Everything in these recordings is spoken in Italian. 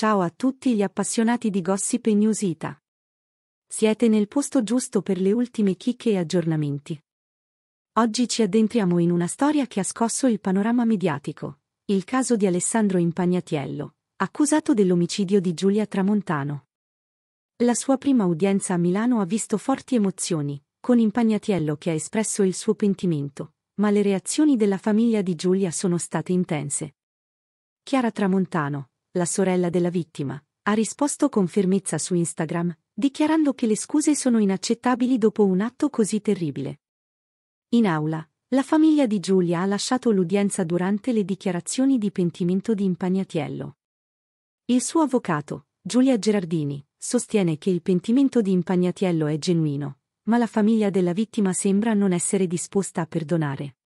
Ciao a tutti gli appassionati di Gossip e Newsita. Siete nel posto giusto per le ultime chicche e aggiornamenti. Oggi ci addentriamo in una storia che ha scosso il panorama mediatico, il caso di Alessandro Impagnatiello, accusato dell'omicidio di Giulia Tramontano. La sua prima udienza a Milano ha visto forti emozioni, con Impagnatiello che ha espresso il suo pentimento, ma le reazioni della famiglia di Giulia sono state intense. Chiara Tramontano, la sorella della vittima, ha risposto con fermezza su Instagram, dichiarando che le scuse sono inaccettabili dopo un atto così terribile. In aula, la famiglia di Giulia ha lasciato l'udienza durante le dichiarazioni di pentimento di Impagnatiello. Il suo avvocato, Giulia Gerardini, sostiene che il pentimento di Impagnatiello è genuino, ma la famiglia della vittima sembra non essere disposta a perdonare.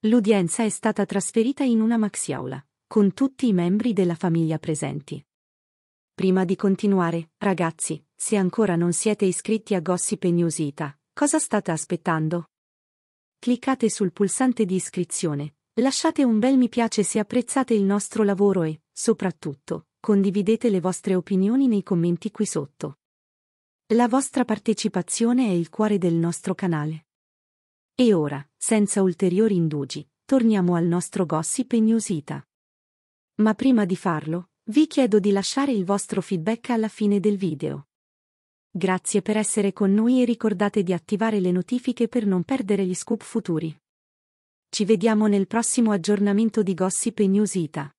L'udienza è stata trasferita in una maxiaula con tutti i membri della famiglia presenti. Prima di continuare, ragazzi, se ancora non siete iscritti a Gossip News Ita, cosa state aspettando? Cliccate sul pulsante di iscrizione, lasciate un bel mi piace se apprezzate il nostro lavoro e, soprattutto, condividete le vostre opinioni nei commenti qui sotto. La vostra partecipazione è il cuore del nostro canale. E ora, senza ulteriori indugi, torniamo al nostro Gossip News Ita. Ma prima di farlo, vi chiedo di lasciare il vostro feedback alla fine del video. Grazie per essere con noi e ricordate di attivare le notifiche per non perdere gli scoop futuri. Ci vediamo nel prossimo aggiornamento di Gossip News Ita.